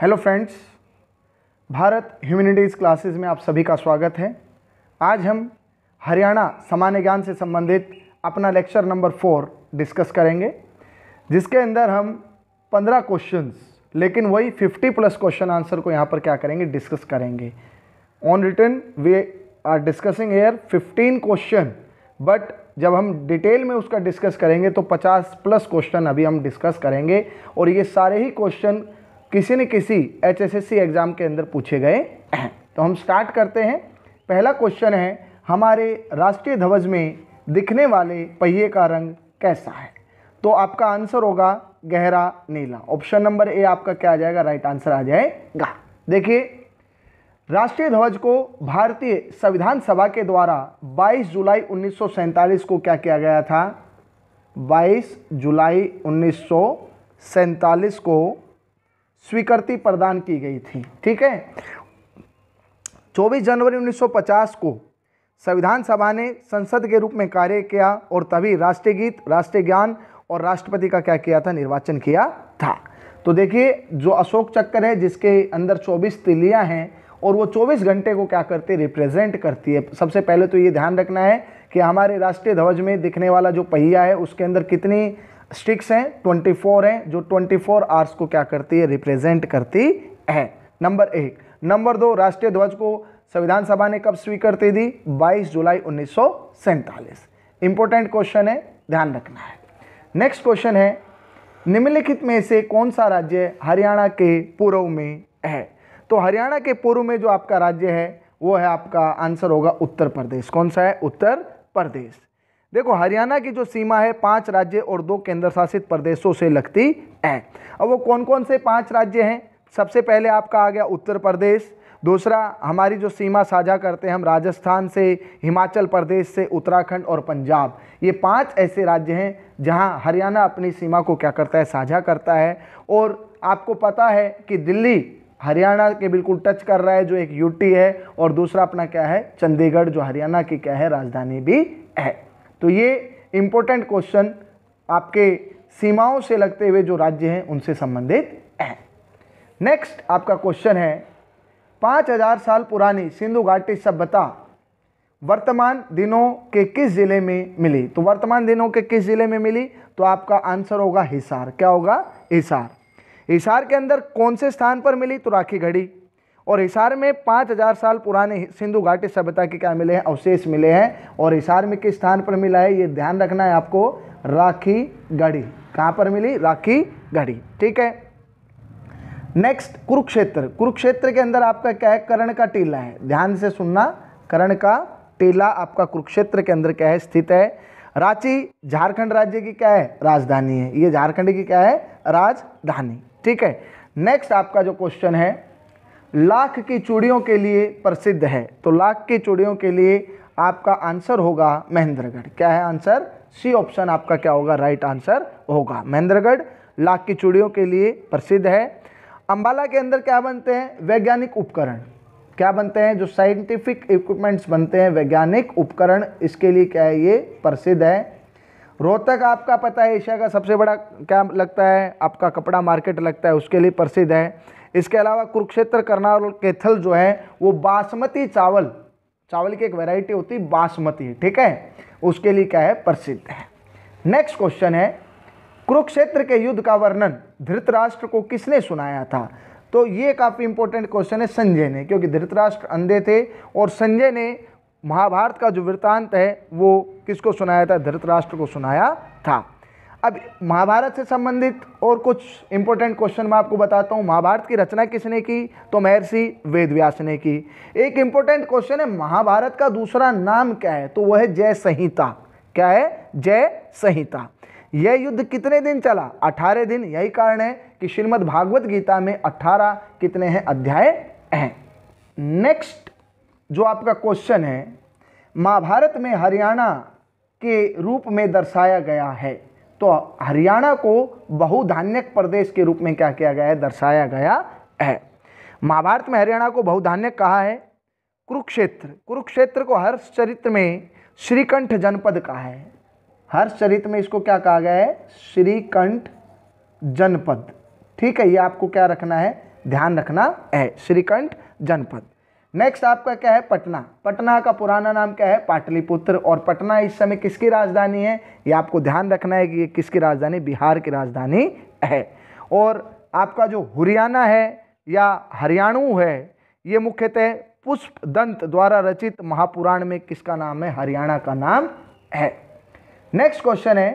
hello friends Bharat humanities classes में आप सभी का स्वागत है आज हम हरियाणा सामान्य ज्ञान से संबंधित अपना लेक्चर नंबर फोर डिस्कस करेंगे जिसके अंदर हम पंद्रह क्वेश्चंस लेकिन वही फिफ्टी प्लस क्वेश्चन आंसर को यहाँ पर क्या करेंगे डिस्कस करेंगे on return we are discussing our fifteen question but जब हम डिटेल में उसका डिस्कस करेंगे तो पचास प्लस क्वेश्चन अभी हम डिस्कस करेंगे और ये सारे ही क्वेश्चन किसी न किसी एच एग्ज़ाम के अंदर पूछे गए हैं तो हम स्टार्ट करते हैं पहला क्वेश्चन है हमारे राष्ट्रीय ध्वज में दिखने वाले पहिए का रंग कैसा है तो आपका आंसर होगा गहरा नीला ऑप्शन नंबर ए आपका क्या आ जाएगा राइट आंसर आ जाएगा देखिए राष्ट्रीय ध्वज को भारतीय संविधान सभा के द्वारा 22 जुलाई उन्नीस को क्या किया गया था 22 जुलाई उन्नीस को स्वीकृति प्रदान की गई थी ठीक है 24 जनवरी 1950 को संविधान सभा ने संसद के रूप में कार्य किया और तभी राष्ट्रीय गीत राष्ट्रीय ज्ञान और राष्ट्रपति का क्या किया था निर्वाचन किया था तो देखिए जो अशोक चक्कर है जिसके अंदर 24 तिलियां हैं और वो 24 घंटे को क्या करती है रिप्रेजेंट करती है सबसे पहले तो ये ध्यान रखना है कि हमारे राष्ट्रीय ध्वज में दिखने वाला जो पहिया है उसके अंदर कितनी स्टिक्स हैं 24 हैं जो 24 फोर आर्स को क्या करती है रिप्रेजेंट करती है नंबर एक नंबर दो राष्ट्रीय ध्वज को संविधान सभा ने कब स्वीकृति दी 22 जुलाई उन्नीस सौ इंपॉर्टेंट क्वेश्चन है ध्यान रखना है नेक्स्ट क्वेश्चन है निम्नलिखित में से कौन सा राज्य हरियाणा के पूर्व में है तो हरियाणा के पूर्व में जो आपका राज्य है वो है आपका आंसर होगा उत्तर प्रदेश कौन सा है उत्तर प्रदेश देखो हरियाणा की जो सीमा है पांच राज्य और दो केंद्र शासित प्रदेशों से लगती है अब वो कौन कौन से पांच राज्य हैं सबसे पहले आपका आ गया उत्तर प्रदेश दूसरा हमारी जो सीमा साझा करते हैं हम राजस्थान से हिमाचल प्रदेश से उत्तराखंड और पंजाब ये पांच ऐसे राज्य हैं जहां हरियाणा अपनी सीमा को क्या करता है साझा करता है और आपको पता है कि दिल्ली हरियाणा के बिल्कुल टच कर रहा है जो एक यूटी है और दूसरा अपना क्या है चंडीगढ़ जो हरियाणा की क्या है राजधानी भी है तो ये इंपॉर्टेंट क्वेश्चन आपके सीमाओं से लगते हुए जो राज्य हैं उनसे संबंधित हैं नेक्स्ट आपका क्वेश्चन है पाँच हजार साल पुरानी सिंधु घाटी सभ्यता वर्तमान दिनों के किस ज़िले में मिली तो वर्तमान दिनों के किस ज़िले में मिली तो आपका आंसर होगा हिसार क्या होगा हिसार हिसार के अंदर कौन से स्थान पर मिली तो राखी घड़ी और हिसार में 5000 साल पुराने सिंधु घाटी सभ्यता के क्या मिले हैं अवशेष मिले हैं और हिसार में किस स्थान पर मिला है ये ध्यान रखना है आपको राखी गढ़ी कहाँ पर मिली राखी गढ़ी ठीक है नेक्स्ट कुरुक्षेत्र कुरुक्षेत्र के अंदर आपका क्या है करण का टीला है ध्यान से सुनना करण का टीला आपका कुरुक्षेत्र के अंदर क्या है स्थित है रांची झारखंड राज्य की क्या है राजधानी है ये झारखंड की क्या है राजधानी ठीक है नेक्स्ट आपका जो क्वेश्चन है लाख की चूड़ियों के लिए प्रसिद्ध है तो लाख की चूड़ियों के लिए आपका आंसर होगा महेंद्रगढ़ क्या है आंसर सी ऑप्शन आपका क्या होगा राइट आंसर होगा महेंद्रगढ़ लाख की चूड़ियों के लिए प्रसिद्ध है अंबाला के अंदर क्या बनते हैं वैज्ञानिक उपकरण क्या बनते हैं जो साइंटिफिक इक्विपमेंट्स बनते हैं वैज्ञानिक उपकरण इसके लिए क्या है ये प्रसिद्ध है रोहतक आपका पता है एशिया का सबसे बड़ा क्या लगता है आपका कपड़ा मार्केट लगता है उसके लिए प्रसिद्ध है इसके अलावा कुरुक्षेत्र करनाल और कैथल जो है वो बासमती चावल चावल की एक वैरायटी होती है बासमती ठीक है उसके लिए क्या है प्रसिद्ध है नेक्स्ट क्वेश्चन है कुरुक्षेत्र के युद्ध का वर्णन धृतराष्ट्र को किसने सुनाया था तो ये काफ़ी इंपॉर्टेंट क्वेश्चन है संजय ने क्योंकि धृतराष्ट्र अंधे थे और संजय ने महाभारत का जो वृत्तांत है वो किसको सुनाया था धृतराष्ट्र को सुनाया था अब महाभारत से संबंधित और कुछ इम्पोर्टेंट क्वेश्चन मैं आपको बताता हूँ महाभारत की रचना किसने की तो महर्षि वेदव्यास ने की एक इम्पोर्टेंट क्वेश्चन है महाभारत का दूसरा नाम क्या है तो वह है जय संहिता क्या है जय संहिता यह युद्ध कितने दिन चला अठारह दिन यही कारण है कि श्रीमद भागवत गीता में अठारह कितने हैं अध्याय हैं नेक्स्ट जो आपका क्वेश्चन है महाभारत में हरियाणा के रूप में दर्शाया गया है तो हरियाणा को बहुधान्यक प्रदेश के रूप में क्या किया गया है दर्शाया गया है महाभारत में हरियाणा को बहुधान्यक कहा है कुरुक्षेत्र कुरुक्षेत्र को हर्ष चरित्र में श्रीकंठ जनपद कहा है हर्ष चरित्र में इसको क्या कहा गया है श्रीकंठ जनपद ठीक है ये आपको क्या रखना है ध्यान रखना है श्रीकंठ जनपद नेक्स्ट आपका क्या है पटना पटना का पुराना नाम क्या है पाटलिपुत्र और पटना इस समय किसकी राजधानी है ये आपको ध्यान रखना है कि ये किसकी राजधानी बिहार की राजधानी है और आपका जो हरियाणा है या हरियाणु है ये मुख्यतः पुष्प दंत द्वारा रचित महापुराण में किसका नाम है हरियाणा का नाम है नेक्स्ट क्वेश्चन है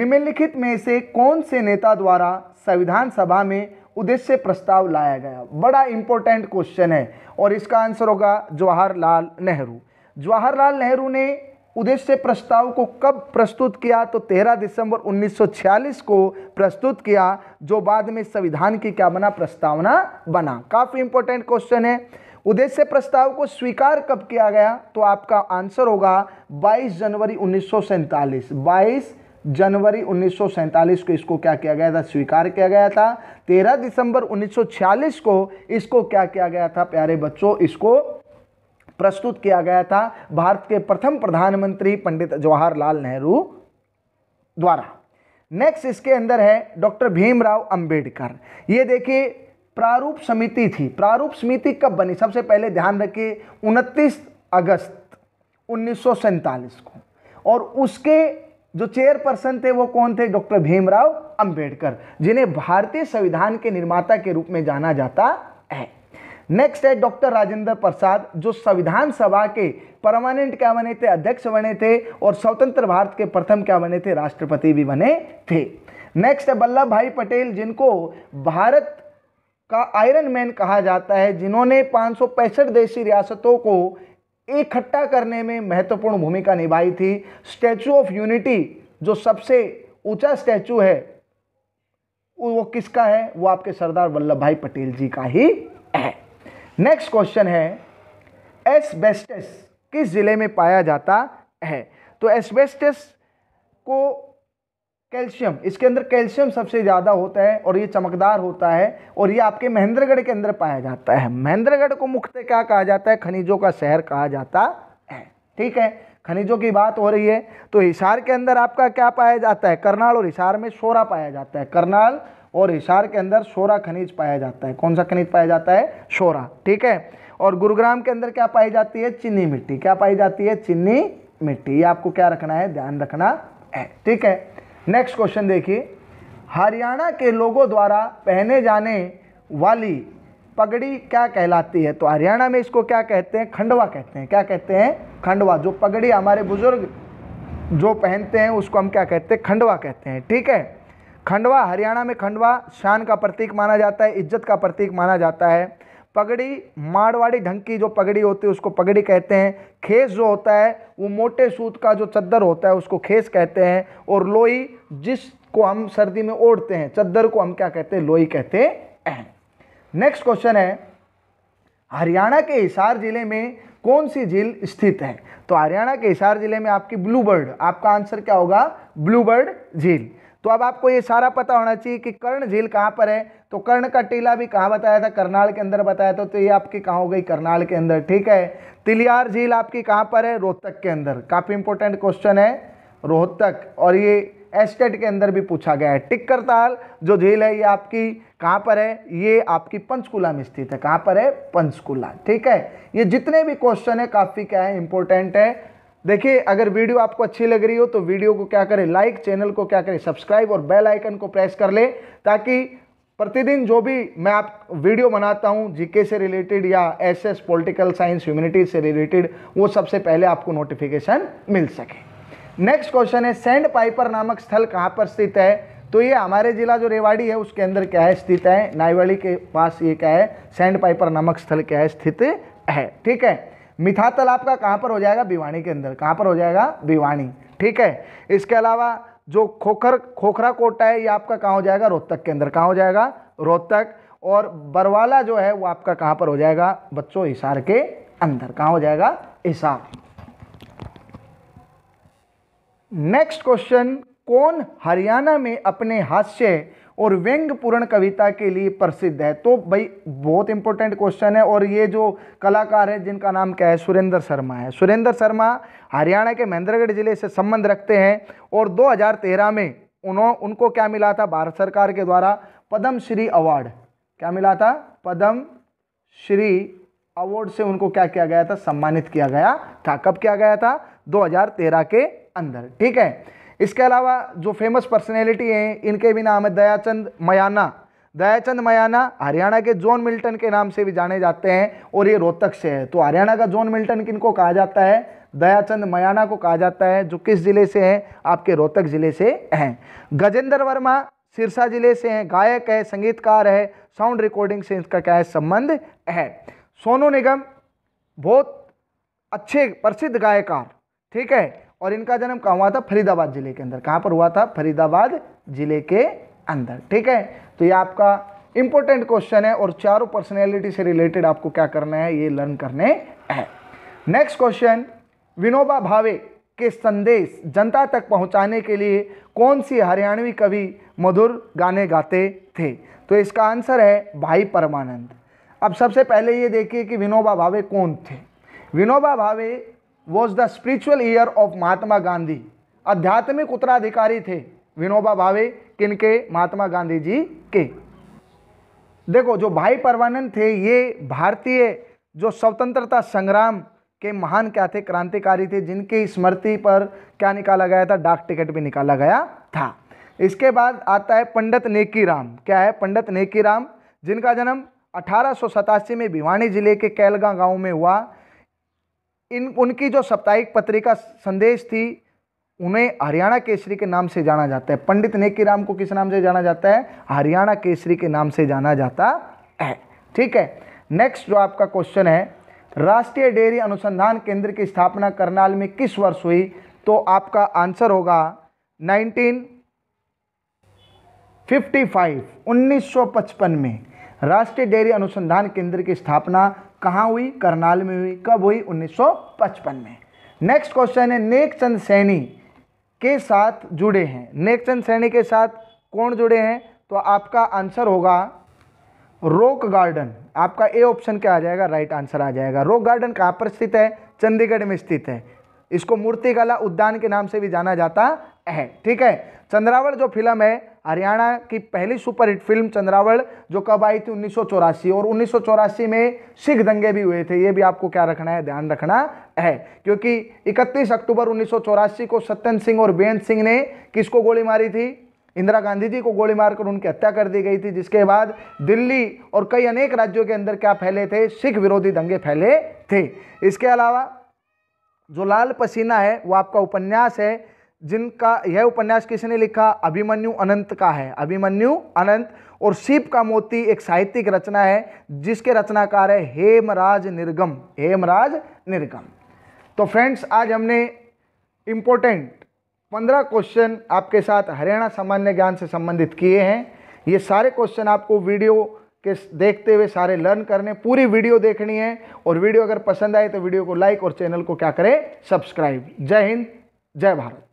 निम्नलिखित में से कौन से नेता द्वारा संविधान सभा में उद्देश्य प्रस्ताव लाया गया बड़ा इंपॉर्टेंट क्वेश्चन है और इसका आंसर होगा जवाहरलाल नेहरू जवाहरलाल नेहरू ने उद्देश्य प्रस्ताव को कब प्रस्तुत किया तो 13 दिसंबर 1946 को प्रस्तुत किया जो बाद में संविधान की क्या बना प्रस्तावना बना काफ़ी इंपॉर्टेंट क्वेश्चन है उद्देश्य प्रस्ताव को स्वीकार कब किया गया तो आपका आंसर होगा 22 जनवरी उन्नीस 22 जनवरी उन्नीस को इसको क्या किया गया था स्वीकार किया गया था 13 दिसंबर 1946 को इसको क्या किया गया था प्यारे बच्चों इसको प्रस्तुत किया गया था भारत के प्रथम प्रधानमंत्री पंडित जवाहरलाल नेहरू द्वारा नेक्स्ट इसके अंदर है डॉक्टर भीमराव अंबेडकर ये देखिए प्रारूप समिति थी प्रारूप समिति कब बनी सबसे पहले ध्यान रखिए 29 अगस्त उन्नीस को और उसके जो चेयरपर्सन थे वो कौन थे डॉक्टर भीमराव अंबेडकर जिन्हें भारतीय संविधान के निर्माता के रूप में जाना जाता है नेक्स्ट है डॉक्टर राजेंद्र प्रसाद जो संविधान सभा के परमानेंट क्या बने थे अध्यक्ष बने थे और स्वतंत्र भारत के प्रथम क्या बने थे राष्ट्रपति भी बने थे नेक्स्ट है वल्लभ भाई पटेल जिनको भारत का आयरन मैन कहा जाता है जिन्होंने पाँच देशी रियासतों को इकट्ठा करने में महत्वपूर्ण भूमिका निभाई थी स्टैचू ऑफ यूनिटी जो सबसे ऊंचा स्टैचू है वो किसका है वो आपके सरदार वल्लभ भाई पटेल जी का ही है नेक्स्ट क्वेश्चन है एसबेस्टस किस ज़िले में पाया जाता है तो एसबेस्टस को कैल्शियम इसके अंदर कैल्शियम सबसे ज़्यादा होता है और ये चमकदार होता है और ये आपके महेंद्रगढ़ के अंदर पाया जाता है महेंद्रगढ़ को मुख्य क्या कहा जाता है खनिजों का शहर कहा जाता है ठीक है खनिजों की बात हो रही है तो हिसार के अंदर आपका क्या पाया जाता है करनाल और हिसार में सोरा पाया जाता है करनाल और हिसार के अंदर सोरा खनिज पाया जाता है कौन सा खनिज पाया जाता है सोरा ठीक है और गुरुग्राम के अंदर क्या पाई जाती है चिन्नी मिट्टी क्या पाई जाती है चिन्नी मिट्टी ये आपको क्या रखना है ध्यान रखना है ठीक है नेक्स्ट क्वेश्चन देखिए हरियाणा के लोगों द्वारा पहने जाने वाली पगड़ी क्या कहलाती है तो हरियाणा में इसको क्या कहते हैं खंडवा कहते हैं क्या कहते हैं खंडवा जो पगड़ी हमारे बुज़ुर्ग जो पहनते हैं उसको हम क्या कहते हैं खंडवा कहते हैं ठीक है खंडवा हरियाणा में खंडवा शान का प्रतीक माना जाता है इज्जत का प्रतीक माना जाता है पगड़ी मारवाड़ी ढंग की जो पगड़ी होती है उसको पगड़ी कहते हैं खेस जो होता है वो मोटे सूत का जो चद्दर होता है उसको खेस कहते हैं और लोई जिसको हम सर्दी में ओढ़ते हैं चद्दर को हम क्या कहते हैं लोई कहते हैं नेक्स्ट क्वेश्चन है हरियाणा के हिसार ज़िले में कौन सी झील स्थित है तो हरियाणा के हिसार ज़िले में आपकी ब्लूबर्ड आपका आंसर क्या होगा ब्लूबर्ड झील तो अब आपको ये सारा पता होना चाहिए कि कर्ण झील कहाँ पर है तो कर्ण का टीला भी कहाँ बताया था करनाल के अंदर बताया था तो ये आपकी कहाँ हो गई करनाल के अंदर ठीक है तिलियार झील आपकी कहाँ पर है रोहतक के अंदर काफ़ी इंपॉर्टेंट क्वेश्चन है रोहतक और ये एस्टेट के अंदर भी पूछा गया है टिक्करताल जो झील है ये आपकी कहाँ पर है ये आपकी पंचकुला में स्थित है कहाँ पर है पंचकुला ठीक है ये जितने भी क्वेश्चन है काफ़ी क्या है इंपॉर्टेंट है देखिए अगर वीडियो आपको अच्छी लग रही हो तो वीडियो को क्या करें लाइक चैनल को क्या करें सब्सक्राइब और बेल आइकन को प्रेस कर लें ताकि प्रतिदिन जो भी मैं आप वीडियो बनाता हूँ जीके से रिलेटेड या एसएस पॉलिटिकल साइंस ह्यूमैनिटीज से रिलेटेड वो सबसे पहले आपको नोटिफिकेशन मिल सके नेक्स्ट क्वेश्चन है सैंड पाइपर नामक स्थल कहाँ पर स्थित है तो ये हमारे जिला जो रेवाड़ी है उसके अंदर क्या है स्थित है नाईवाड़ी के पास ये क्या है सैंड पाइपर नामक स्थल क्या है स्थित है ठीक है मिथा तालाब का कहाँ पर हो जाएगा भिवानी के अंदर कहाँ पर हो जाएगा भिवानी ठीक है इसके अलावा जो खोखर खोखरा कोटा है ये आपका कहाँ हो जाएगा रोहतक के अंदर कहाँ हो जाएगा रोहतक और बरवाला जो है वो आपका कहाँ पर हो जाएगा बच्चों हिसार के अंदर कहाँ हो जाएगा हिसार नेक्स्ट क्वेश्चन कौन हरियाणा में अपने हास्य और व्यंग पूर्ण कविता के लिए प्रसिद्ध है तो भाई बहुत इंपॉर्टेंट क्वेश्चन है और ये जो कलाकार है जिनका नाम क्या है सुरेंद्र शर्मा है सुरेंद्र शर्मा हरियाणा के महेंद्रगढ़ जिले से संबंध रखते हैं और 2013 में उन्होंने उनको क्या मिला था भारत सरकार के द्वारा पद्म श्री अवार्ड क्या मिला था पद्म श्री अवार्ड से उनको क्या किया गया था सम्मानित किया गया था कब किया गया था 2013 के अंदर ठीक है इसके अलावा जो फेमस पर्सनैलिटी हैं इनके भी नाम है दयाचंद मयाना दयाचंद मयाना हरियाणा के जॉन मिल्टन के नाम से भी जाने जाते हैं और ये रोहतक से है तो हरियाणा का जॉन मिल्टन किनको कहा जाता है दयाचंद मयाना को कहा जाता है जो किस ज़िले से हैं आपके रोहतक ज़िले से हैं गजेंद्र वर्मा सिरसा ज़िले से हैं गायक है संगीतकार है साउंड रिकॉर्डिंग से इसका क्या है संबंध है सोनू निगम बहुत अच्छे प्रसिद्ध गायकार ठीक है और इनका जन्म कहाँ हुआ था फरीदाबाद ज़िले के अंदर कहाँ पर हुआ था फरीदाबाद ज़िले के अंदर ठीक है तो ये आपका इंपॉर्टेंट क्वेश्चन है और चारों पर्सनैलिटी से रिलेटेड आपको क्या करना है ये लर्न करने हैं नेक्स्ट क्वेश्चन विनोबा भावे के संदेश जनता तक पहुंचाने के लिए कौन सी हरियाणवी कवि मधुर गाने गाते थे तो इसका आंसर है भाई परमानंद अब सबसे पहले ये देखिए कि विनोबा भावे कौन थे Vinoba Bhave was the spiritual heir of Mahatma Gandhi आध्यात्मिक उत्तराधिकारी थे विनोबा भावे किनके महात्मा गांधी जी के देखो जो भाई परमानंद थे ये भारतीय जो स्वतंत्रता संग्राम के महान क्या थे क्रांतिकारी थे जिनकी स्मृति पर क्या निकाला गया था डाक टिकट भी निकाला गया था इसके बाद आता है पंडित नेकी राम क्या है पंडित नेकी राम जिनका जन्म अठारह में भिवानी जिले के कैलगा गांव में हुआ इन उनकी जो साप्ताहिक पत्रिका संदेश थी उन्हें हरियाणा केसरी के नाम से जाना जाता है पंडित नेकी राम को किस नाम से जाना जाता है हरियाणा केसरी के नाम से जाना जाता है ठीक है नेक्स्ट जो आपका क्वेश्चन है राष्ट्रीय डेयरी अनुसंधान केंद्र की स्थापना करनाल में किस वर्ष हुई तो आपका आंसर होगा 1955 1955 में राष्ट्रीय डेयरी अनुसंधान केंद्र की स्थापना कहाँ हुई करनाल में हुई कब हुई 1955 में नेक्स्ट क्वेश्चन है नेक चंद सैनी के साथ जुड़े हैं नेक चंद सैनी के साथ कौन जुड़े हैं तो आपका आंसर होगा रोक गार्डन आपका ए ऑप्शन क्या आ जाएगा राइट आंसर आ जाएगा रोक गार्डन कहाँ पर स्थित है चंडीगढ़ में स्थित है इसको मूर्तिकला उद्यान के नाम से भी जाना जाता है ठीक है चंद्रावर जो फिल्म है हरियाणा की पहली सुपरहिट फिल्म चंद्रावड़ जो कब आई थी उन्नीस और उन्नीस में सिख दंगे भी हुए थे ये भी आपको क्या रखना है ध्यान रखना है क्योंकि 31 अक्टूबर उन्नीस को सत्यन सिंह और बेअंत सिंह ने किसको गोली मारी थी इंदिरा गांधी जी को गोली मारकर उनकी हत्या कर दी गई थी जिसके बाद दिल्ली और कई अनेक राज्यों के अंदर क्या फैले थे सिख विरोधी दंगे फैले थे इसके अलावा जो लाल पसीना है वो आपका उपन्यास है जिनका यह उपन्यास किसने लिखा अभिमन्यु अनंत का है अभिमन्यु अनंत और शिव का मोती एक साहित्यिक रचना है जिसके रचनाकार है हेमराज निर्गम हेमराज निर्गम तो फ्रेंड्स आज हमने इम्पोर्टेंट पंद्रह क्वेश्चन आपके साथ हरियाणा सामान्य ज्ञान से संबंधित किए हैं ये सारे क्वेश्चन आपको वीडियो के देखते हुए सारे लर्न करने पूरी वीडियो देखनी है और वीडियो अगर पसंद आए तो वीडियो को लाइक और चैनल को क्या करें सब्सक्राइब जय हिंद जय भारत